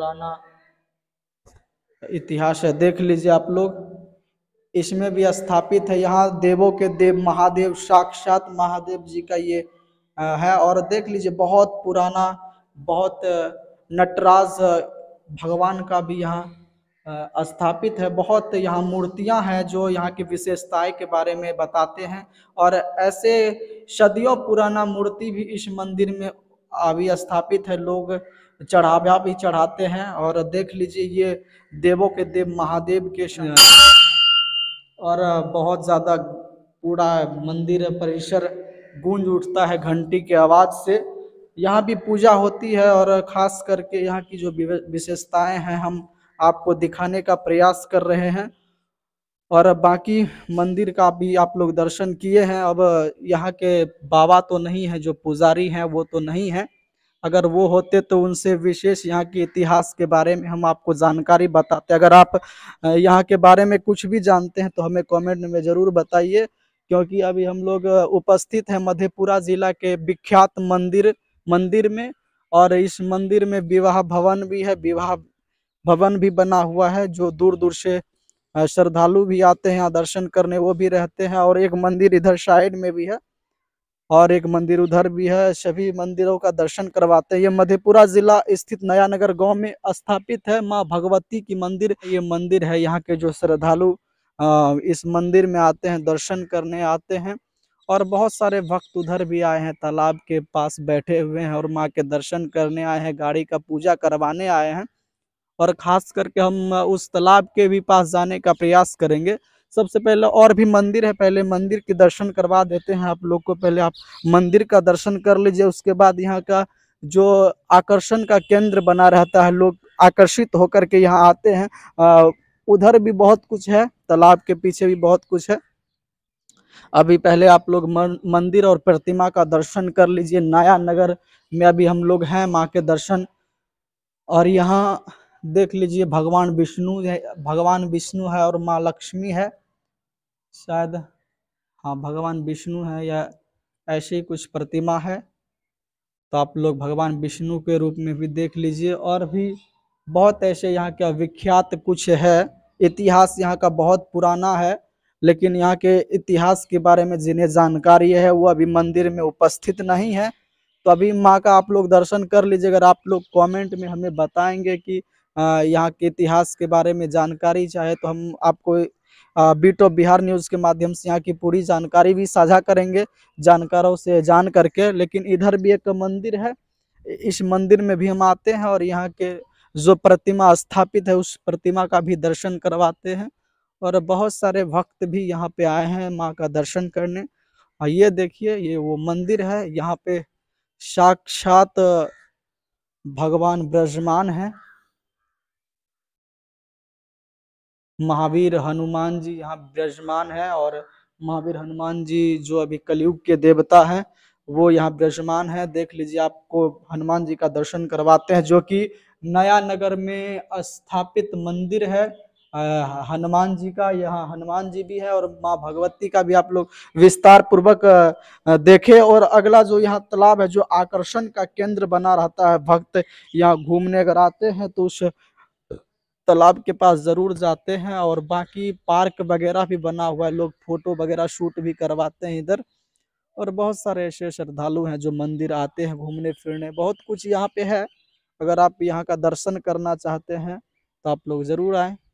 पुराना इतिहास है देख लीजिए आप लोग इसमें भी स्थापित है यहाँ देवों के देव महादेव साक्षात महादेव जी का ये है और देख लीजिए बहुत पुराना बहुत नटराज भगवान का भी यहाँ स्थापित है बहुत यहाँ मूर्तियाँ हैं जो यहाँ की विशेषताएं के बारे में बताते हैं और ऐसे सदियों पुराना मूर्ति भी इस मंदिर में अभी स्थापित है लोग चढ़ावा भी चढ़ाते हैं और देख लीजिए ये देवों के देव महादेव के और बहुत ज़्यादा पूरा मंदिर परिसर गूंज उठता है घंटी के आवाज़ से यहाँ भी पूजा होती है और ख़ास करके यहाँ की जो विशेषताएं हैं हम आपको दिखाने का प्रयास कर रहे हैं और बाकी मंदिर का भी आप लोग दर्शन किए हैं अब यहाँ के बाबा तो नहीं है जो पुजारी हैं वो तो नहीं है अगर वो होते तो उनसे विशेष यहाँ के इतिहास के बारे में हम आपको जानकारी बताते अगर आप यहाँ के बारे में कुछ भी जानते हैं तो हमें कमेंट में ज़रूर बताइए क्योंकि अभी हम लोग उपस्थित हैं मधेपुरा ज़िला के विख्यात मंदिर मंदिर में और इस मंदिर में विवाह भवन भी है विवाह भवन भी बना हुआ है जो दूर दूर से श्रद्धालु भी आते हैं यहाँ दर्शन करने वो भी रहते हैं और एक मंदिर इधर साइड में भी है और एक मंदिर उधर भी है सभी मंदिरों का दर्शन करवाते हैं ये मधेपुरा जिला स्थित नया नगर गाँव में स्थापित है माँ भगवती की मंदिर ये मंदिर है यहाँ के जो श्रद्धालु इस मंदिर में आते हैं दर्शन करने आते हैं और बहुत सारे भक्त उधर भी आए हैं तालाब के पास बैठे हुए हैं और माँ के दर्शन करने आए हैं गाड़ी का पूजा करवाने आए हैं और ख़ास करके हम उस तालाब के भी पास जाने का प्रयास करेंगे सबसे पहले और भी मंदिर है पहले मंदिर के दर्शन करवा देते हैं आप लोग को पहले आप मंदिर का दर्शन कर लीजिए उसके बाद यहाँ का जो आकर्षण का केंद्र बना रहता है लोग आकर्षित होकर के यहाँ आते हैं उधर भी बहुत कुछ है तालाब के पीछे भी बहुत कुछ है अभी पहले आप लोग मंदिर और प्रतिमा का दर्शन कर लीजिए नया नगर में अभी हम लोग हैं माँ के दर्शन और यहाँ देख लीजिए भगवान विष्णु है भगवान विष्णु है और माँ लक्ष्मी है शायद हाँ भगवान विष्णु है या ऐसी कुछ प्रतिमा है तो आप लोग भगवान विष्णु के रूप में भी देख लीजिए और भी बहुत ऐसे यहाँ के विख्यात कुछ है इतिहास यहाँ का बहुत पुराना है लेकिन यहाँ के इतिहास के बारे में जिन्हें जानकारी है वो अभी मंदिर में उपस्थित नहीं है तो अभी माँ का आप लोग दर्शन कर लीजिए अगर आप लोग कमेंट में हमें बताएंगे कि यहाँ के इतिहास के बारे में जानकारी चाहे तो हम आपको बीट ऑफ बिहार न्यूज़ के माध्यम से यहाँ की पूरी जानकारी भी साझा करेंगे जानकारों से जान करके लेकिन इधर भी एक मंदिर है इस मंदिर में भी हम आते हैं और यहाँ के जो प्रतिमा स्थापित है उस प्रतिमा का भी दर्शन करवाते हैं और बहुत सारे भक्त भी यहाँ पे आए हैं माँ का दर्शन करने और ये देखिए ये वो मंदिर है यहाँ पे साक्षात भगवान ब्रजमान है महावीर हनुमान जी यहाँ ब्रजमान है और महावीर हनुमान जी जो अभी कलयुग के देवता हैं वो यहाँ ब्रजमान है देख लीजिए आपको हनुमान जी का दर्शन करवाते हैं जो कि नया नगर में स्थापित मंदिर है हनुमान जी का यहाँ हनुमान जी भी है और माँ भगवती का भी आप लोग विस्तार पूर्वक देखे और अगला जो यहाँ तालाब है जो आकर्षण का केंद्र बना रहता है भक्त यहाँ घूमने अगर आते हैं तो उस तालाब के पास ज़रूर जाते हैं और बाकी पार्क वगैरह भी बना हुआ है लोग फोटो वगैरह शूट भी करवाते हैं इधर और बहुत सारे ऐसे श्रद्धालु हैं जो मंदिर आते हैं घूमने फिरने बहुत कुछ यहाँ पे है अगर आप यहाँ का दर्शन करना चाहते हैं तो आप लोग ज़रूर आएँ